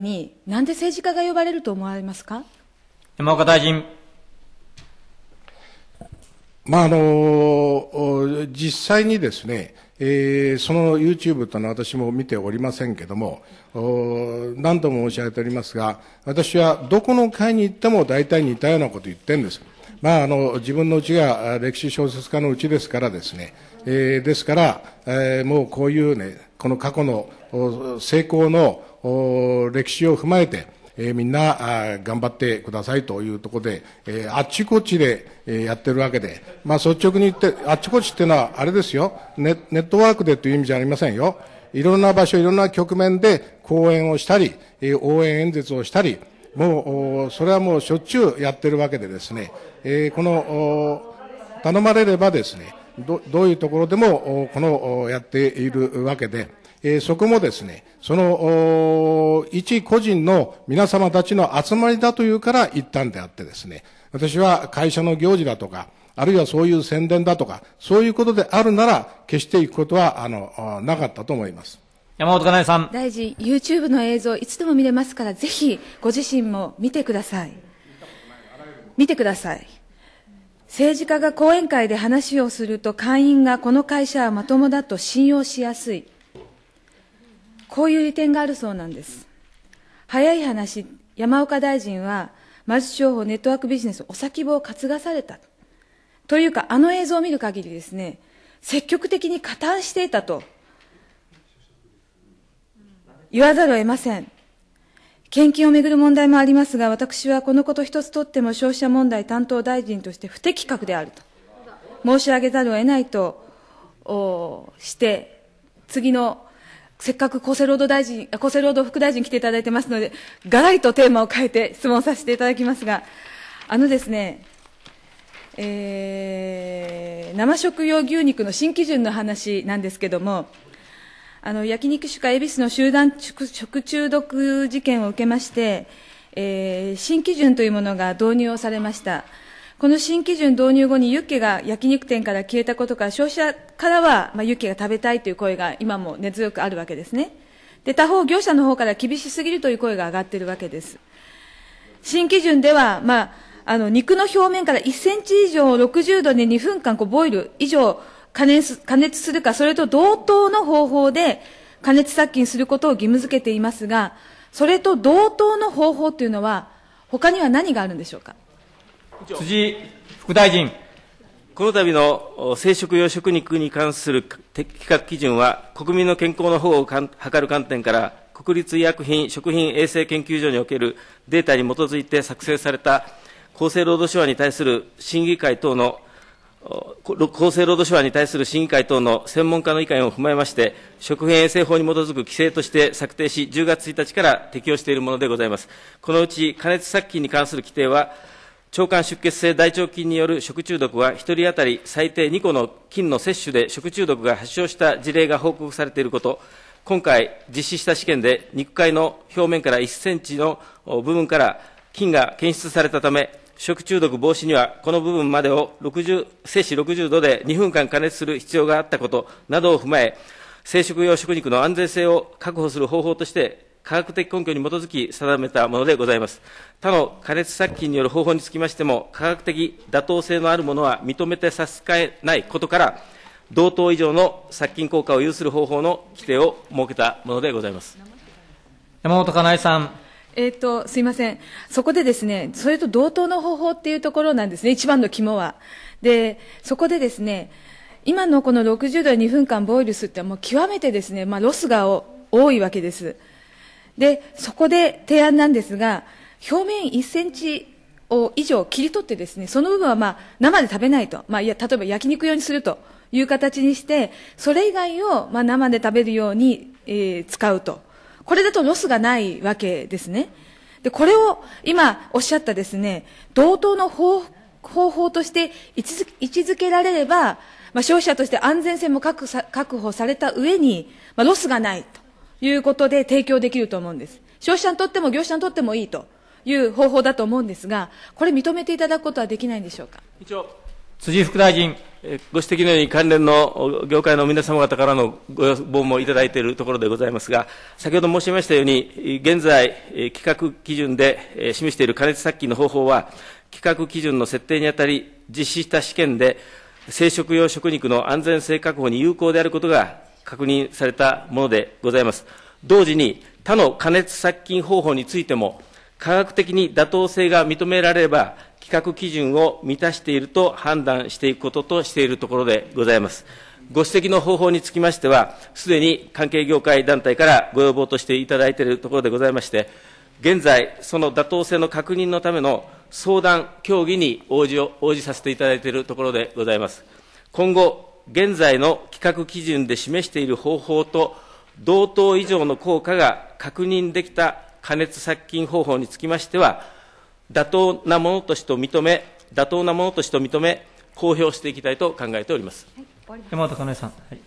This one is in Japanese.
に、なんで政治家が呼ばれると思われますか山岡大臣。まあ、あの、実際にですね、えー、その YouTube というのは私も見ておりませんけども、何度も申し上げておりますが、私はどこの会に行っても大体似たようなこと言ってるんです。まあ、あの、自分のうちが歴史小説家のうちですからですね、えー、ですから、えー、もうこういうね、この過去の成功の歴史を踏まえて、えー、みんなあ頑張ってくださいというところで、えー、あっちこっちで、えー、やってるわけで、まあ、率直に言って、あっちこっちっていうのは、あれですよネ、ネットワークでという意味じゃありませんよ、いろんな場所、いろんな局面で講演をしたり、えー、応援演説をしたり、もうそれはもうしょっちゅうやってるわけでですね、えー、この頼まれればですね、どどういうところでもこのやっているわけで、えー、そこもですね、その、一個人の皆様たちの集まりだというから言ったんであってですね、私は会社の行事だとか、あるいはそういう宣伝だとか、そういうことであるなら、決していくことは、あの、なかったと思います。山本かなえさん。大臣、YouTube の映像、いつでも見れますから、ぜひ、ご自身も見てください。見てください。政治家が講演会で話をすると会員がこの会社はまともだと信用しやすい。こういう利点があるそうなんです。早い話、山岡大臣は、マルチ商法ネットワークビジネスお先棒を担がされた。というか、あの映像を見る限りですね、積極的に加担していたと言わざるを得ません。献金をめぐる問題もありますが、私はこのこと一つとっても消費者問題担当大臣として不適格であると申し上げざるを得ないとして、次のせっかく厚生労働大臣、厚生労働副大臣来ていただいてますので、がらりとテーマを変えて質問させていただきますが、あのですね、えー、生食用牛肉の新基準の話なんですけども、あの焼肉酒か恵比寿の集団食中毒事件を受けまして、えー、新基準というものが導入をされました。この新基準導入後にユッケが焼肉店から消えたことから、消費者からは、まあ、ユッケが食べたいという声が今も根強くあるわけですね。で、他方、業者の方から厳しすぎるという声が上がっているわけです。新基準では、まあ、あの、肉の表面から1センチ以上60度で2分間、こう、ボイル以上、加熱加熱するか、それと同等の方法で加熱殺菌することを義務付けていますが、それと同等の方法というのは、他には何があるんでしょうか。辻副大臣。この度の生殖養殖肉に関する適格基準は、国民の健康の保護を図る観点から、国立医薬品食品衛生研究所におけるデータに基づいて作成された厚生労働省に対する審議会等の厚生労働省に対する審議会等の専門家の意見を踏まえまして、食品衛生法に基づく規制として策定し、10月1日から適用しているものでございます。このうち加熱殺菌に関する規定は、腸管出血性大腸菌による食中毒は、1人当たり最低2個の菌の摂取で食中毒が発症した事例が報告されていること、今回実施した試験で、肉塊の表面から1センチの部分から菌が検出されたため、食中毒防止には、この部分までを摂氏60度で2分間加熱する必要があったことなどを踏まえ、生食用食肉の安全性を確保する方法として、科学的根拠に基づき定めたものでございます。他の加熱殺菌による方法につきましても、科学的妥当性のあるものは認めて差し支えないことから、同等以上の殺菌効果を有する方法の規定を設けたものでございます。山本かなえさん。えーと、すみません、そこでですねそれと同等の方法っていうところなんですね、一番の肝は。でそこでですね今のこの60度2分間ボイルスってもう極めてですね、まあ、ロスが多いわけです。でそこで提案なんですが表面1センチを以上切り取ってですねその部分はまあ生で食べないと、まあ、いや例えば焼肉用にするという形にしてそれ以外をまあ生で食べるように、えー、使うと。これだとロスがないわけですね。で、これを今おっしゃったですね、同等の方法として位置づけられれば、まあ、消費者として安全性も確保された上に、まあ、ロスがないということで提供できると思うんです。消費者にとっても業者にとってもいいという方法だと思うんですが、これ認めていただくことはできないんでしょうか。一応辻副大臣。ご指摘のように関連の業界の皆様方からのご要望もいただいているところでございますが、先ほど申しましたように、現在、規格基準で示している加熱殺菌の方法は、規格基準の設定にあたり、実施した試験で、生殖用食肉の安全性確保に有効であることが確認されたものでございます。同時に、他の加熱殺菌方法についても、科学的に妥当性が認められれば、比基準を満たしていると判断していくこととしているところでございます。ご指摘の方法につきましては、すでに関係業界団体からご要望としていただいているところでございまして、現在、その妥当性の確認のための相談、協議に応じ応じさせていただいているところでございます。今後、現在の規格基準で示している方法と、同等以上の効果が確認できた加熱殺菌方法につきましては、妥当なものとして認め、妥当なものとして認め、公表していきたいと考えております。山本香なさん。はい